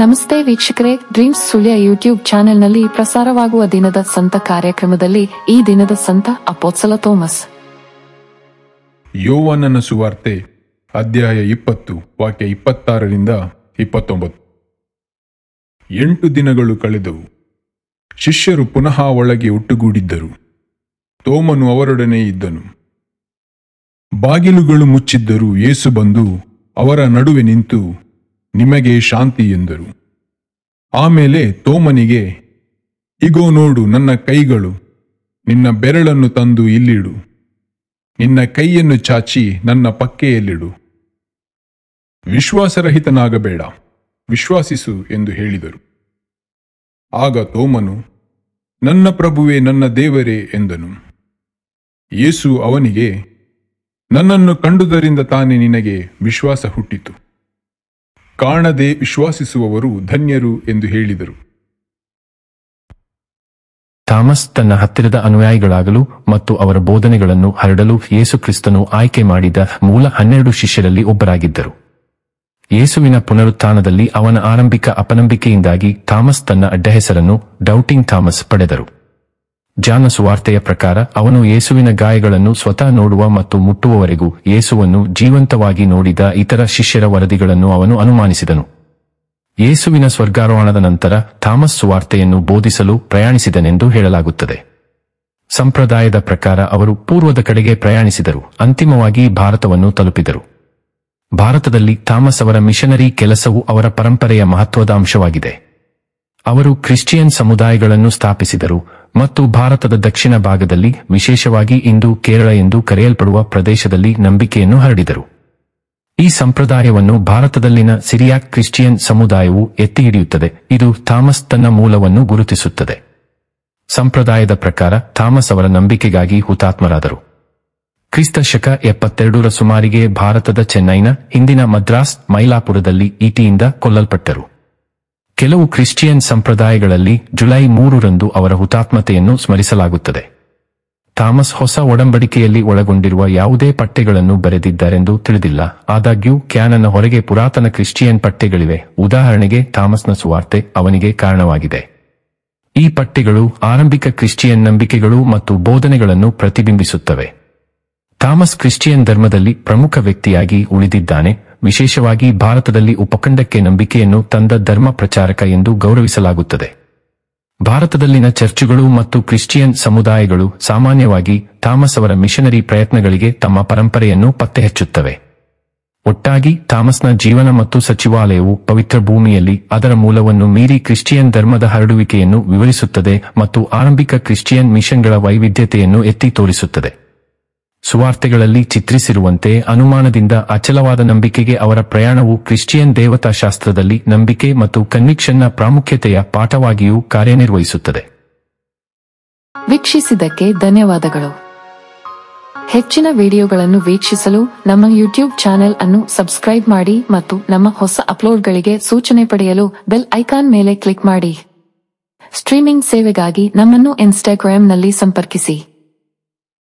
ನಮಸ್ತೆ ವೀಕ್ಷಕರೇ dreams Sullia YouTube ಚಾನೆಲ್ನಲ್ಲಿ ಪ್ರಸಾರವಾಗುವ ದಿನದ ಸಂತ ಕಾರ್ಯಕ್ರಮದಲ್ಲಿ ಈ ದಿನದ ಸಂತ ಅಪೋತ್ಸಲ ತೋಮಸ್ ಯೋವನ ಸುವಾರ್ತೆ ಅಧ್ಯಾಯ ಇಪ್ಪತ್ತು ವಾಕ್ಯ ಇಪ್ಪತ್ತಾರರಿಂದ ಇಪ್ಪತ್ತೊಂಬತ್ತು ಎಂಟು ದಿನಗಳು ಕಳೆದವು ಶಿಷ್ಯರು ಪುನಃ ಒಳಗೆ ಒಟ್ಟುಗೂಡಿದ್ದರು ತೋಮನು ಅವರೊಡನೆ ಇದ್ದನು ಬಾಗಿಲುಗಳು ಮುಚ್ಚಿದ್ದರೂ ಏಸು ಬಂದು ಅವರ ನಡುವೆ ನಿಂತು ನಿಮಗೆ ಶಾಂತಿ ಎಂದರು ಆಮೇಲೆ ತೋಮನಿಗೆ ಇಗೋ ನೋಡು ನನ್ನ ಕೈಗಳು ನಿನ್ನ ಬೆರಳನ್ನು ತಂದು ಇಲ್ಲಿಡು ನಿನ್ನ ಕೈಯನ್ನು ಚಾಚಿ ನನ್ನ ಪಕ್ಕೆಯಲ್ಲಿಡು ವಿಶ್ವಾಸರಹಿತನಾಗಬೇಡ ವಿಶ್ವಾಸಿಸು ಎಂದು ಹೇಳಿದರು ಆಗ ತೋಮನು ನನ್ನ ಪ್ರಭುವೇ ನನ್ನ ದೇವರೇ ಎಂದನು ಯೇಸು ಅವನಿಗೆ ನನ್ನನ್ನು ಕಂಡುದರಿಂದ ತಾನೇ ನಿನಗೆ ವಿಶ್ವಾಸ ಹುಟ್ಟಿತು ಕಾಣದೆ ವಿಶ್ವಾಸಿಸುವವರು ಧನ್ಯರು ಎಂದು ಹೇಳಿದರು ಥಾಮಸ್ ತನ್ನ ಹತ್ತಿರದ ಅನುಯಾಯಿಗಳಾಗಲು ಮತ್ತು ಅವರ ಬೋಧನೆಗಳನ್ನು ಹರಡಲು ಯೇಸು ಕ್ರಿಸ್ತನು ಆಯ್ಕೆ ಮಾಡಿದ ಮೂಲ ಹನ್ನೆರಡು ಶಿಷ್ಯರಲ್ಲಿ ಒಬ್ಬರಾಗಿದ್ದರು ಯೇಸುವಿನ ಪುನರುತ್ಥಾನದಲ್ಲಿ ಅವನ ಆರಂಭಿಕ ಅಪನಂಬಿಕೆಯಿಂದಾಗಿ ಥಾಮಸ್ ತನ್ನ ಹೆಸರನ್ನು ಡೌಟಿಂಗ್ ಥಾಮಸ್ ಪಡೆದರು ಜಾನ ಸುವಾರ್ತೆಯ ಪ್ರಕಾರ ಅವನು ಯೇಸುವಿನ ಗಾಯಗಳನ್ನು ಸ್ವತಃ ನೋಡುವ ಮತ್ತು ಮುಟ್ಟುವವರೆಗೂ ಯೇಸುವನ್ನು ಜೀವಂತವಾಗಿ ನೋಡಿದ ಇತರ ಶಿಷ್ಯರ ವರದಿಗಳನ್ನು ಅವನು ಅನುಮಾನಿಸಿದನು ಯೇಸುವಿನ ಸ್ವರ್ಗಾರೋಹಣದ ನಂತರ ಥಾಮಸ್ ಸುವಾರ್ತೆಯನ್ನು ಬೋಧಿಸಲು ಪ್ರಯಾಣಿಸಿದನೆಂದು ಹೇಳಲಾಗುತ್ತದೆ ಸಂಪ್ರದಾಯದ ಪ್ರಕಾರ ಅವರು ಪೂರ್ವದ ಕಡೆಗೆ ಪ್ರಯಾಣಿಸಿದರು ಅಂತಿಮವಾಗಿ ಭಾರತವನ್ನು ತಲುಪಿದರು ಭಾರತದಲ್ಲಿ ಥಾಮಸ್ ಅವರ ಮಿಷನರಿ ಕೆಲಸವು ಅವರ ಪರಂಪರೆಯ ಮಹತ್ವದ ಅಂಶವಾಗಿದೆ ಅವರು ಕ್ರಿಶ್ಚಿಯನ್ ಸಮುದಾಯಗಳನ್ನು ಸ್ಥಾಪಿಸಿದರು ಮತ್ತು ಭಾರತದ ದಕ್ಷಿಣ ಭಾಗದಲ್ಲಿ ವಿಶೇಷವಾಗಿ ಇಂದು ಕೇರಳ ಎಂದು ಕರೆಯಲ್ಪಡುವ ಪ್ರದೇಶದಲ್ಲಿ ನಂಬಿಕೆಯನ್ನು ಹರಡಿದರು ಈ ಸಂಪ್ರದಾಯವನ್ನು ಭಾರತದಲ್ಲಿನ ಸಿರಿಯಾಕ್ ಕ್ರಿಶ್ಚಿಯನ್ ಸಮುದಾಯವು ಎತ್ತಿಹಿಡಿಯುತ್ತದೆ ಇದು ಥಾಮಸ್ ತನ್ನ ಮೂಲವನ್ನು ಗುರುತಿಸುತ್ತದೆ ಸಂಪ್ರದಾಯದ ಪ್ರಕಾರ ಥಾಮಸ್ ಅವರ ನಂಬಿಕೆಗಾಗಿ ಹುತಾತ್ಮರಾದರು ಕ್ರಿಸ್ತ ಶಕ ಎಪ್ಪತ್ತೆರಡರ ಸುಮಾರಿಗೆ ಭಾರತದ ಚೆನ್ನೈನ ಹಿಂದಿನ ಮದ್ರಾಸ್ ಮೈಲಾಪುರದಲ್ಲಿ ಈಟಿಯಿಂದ ಕೊಲ್ಲಲ್ಪಟ್ಟರು ಕೆಲವು ಕ್ರಿಶ್ಚಿಯನ್ ಸಂಪ್ರದಾಯಗಳಲ್ಲಿ ಜುಲೈ ಮೂರರಂದು ಅವರ ಹುತಾತ್ಮತೆಯನ್ನು ಸ್ಮರಿಸಲಾಗುತ್ತದೆ ಥಾಮಸ್ ಹೊಸ ಒಡಂಬಡಿಕೆಯಲ್ಲಿ ಒಳಗೊಂಡಿರುವ ಯಾವುದೇ ಪಟ್ಟೆಗಳನ್ನು ಬರೆದಿದ್ದಾರೆಂದು ತಿಳಿದಿಲ್ಲ ಆದಾಗ್ಯೂ ಕ್ಯಾನನ ಹೊರಗೆ ಪುರಾತನ ಕ್ರಿಶ್ಚಿಯನ್ ಪಟ್ಟೆಗಳಿವೆ ಉದಾಹರಣೆಗೆ ಥಾಮಸ್ನ ಸುವಾರ್ತೆ ಅವನಿಗೆ ಕಾರಣವಾಗಿದೆ ಈ ಪಟ್ಟೆಗಳು ಆರಂಭಿಕ ಕ್ರಿಶ್ಚಿಯನ್ ನಂಬಿಕೆಗಳು ಮತ್ತು ಬೋಧನೆಗಳನ್ನು ಪ್ರತಿಬಿಂಬಿಸುತ್ತವೆ ಥಾಮಸ್ ಕ್ರಿಶ್ಚಿಯನ್ ಧರ್ಮದಲ್ಲಿ ಪ್ರಮುಖ ವ್ಯಕ್ತಿಯಾಗಿ ಉಳಿದಿದ್ದಾನೆ ವಿಶೇಷವಾಗಿ ಭಾರತದಲ್ಲಿ ಉಪಖಂಡಕ್ಕೆ ನಂಬಿಕೆಯನ್ನು ತಂದ ಧರ್ಮ ಪ್ರಚಾರಕ ಎಂದು ಗೌರವಿಸಲಾಗುತ್ತದೆ ಭಾರತದಲ್ಲಿನ ಚರ್ಚುಗಳು ಮತ್ತು ಕ್ರಿಶ್ಚಿಯನ್ ಸಮುದಾಯಗಳು ಸಾಮಾನ್ಯವಾಗಿ ಥಾಮಸ್ ಅವರ ಮಿಷನರಿ ಪ್ರಯತ್ನಗಳಿಗೆ ತಮ್ಮ ಪರಂಪರೆಯನ್ನು ಪತ್ತೆಹಚ್ಚುತ್ತವೆ ಒಟ್ಟಾಗಿ ಥಾಮಸ್ನ ಜೀವನ ಮತ್ತು ಸಚಿವಾಲಯವು ಪವಿತ್ರ ಭೂಮಿಯಲ್ಲಿ ಅದರ ಮೂಲವನ್ನು ಮೀರಿ ಕ್ರಿಶ್ಚಿಯನ್ ಧರ್ಮದ ಹರಡುವಿಕೆಯನ್ನು ವಿವರಿಸುತ್ತದೆ ಮತ್ತು ಆರಂಭಿಕ ಕ್ರಿಶ್ಚಿಯನ್ ಮಿಷನ್ಗಳ ವೈವಿಧ್ಯತೆಯನ್ನು ಎತ್ತಿ ತೋರಿಸುತ್ತದೆ ಸುವಾರ್ತೆಗಳಲ್ಲಿ ಚಿತ್ರಿಸಿರುವಂತೆ ಅನುಮಾನದಿಂದ ಅಚಲವಾದ ನಂಬಿಕೆಗೆ ಅವರ ಪ್ರಯಾಣವು ಕ್ರಿಶ್ಚಿಯನ್ ದೇವತಾಶಾಸ್ತ್ರದಲ್ಲಿ ನಂಬಿಕೆ ಮತ್ತು ಕನ್ವಿಕ್ಷನ್ನ ಪ್ರಾಮುಖ್ಯತೆಯ ಪಾಠವಾಗಿಯೂ ಕಾರ್ಯನಿರ್ವಹಿಸುತ್ತದೆ ವೀಕ್ಷಿಸಿದ್ದಕ್ಕೆ ಧನ್ಯವಾದಗಳು ಹೆಚ್ಚಿನ ವಿಡಿಯೋಗಳನ್ನು ವೀಕ್ಷಿಸಲು ನಮ್ಮ ಯೂಟ್ಯೂಬ್ ಚಾನೆಲ್ ಅನ್ನು ಸಬ್ಸ್ಕ್ರೈಬ್ ಮಾಡಿ ಮತ್ತು ನಮ್ಮ ಹೊಸ ಅಪ್ಲೋಡ್ಗಳಿಗೆ ಸೂಚನೆ ಪಡೆಯಲು ಬೆಲ್ ಐಕಾನ್ ಮೇಲೆ ಕ್ಲಿಕ್ ಮಾಡಿ ಸ್ಟ್ರೀಮಿಂಗ್ ಸೇವೆಗಾಗಿ ನಮ್ಮನ್ನು ಇನ್ಸ್ಟಾಗ್ರಾಂನಲ್ಲಿ ಸಂಪರ್ಕಿಸಿ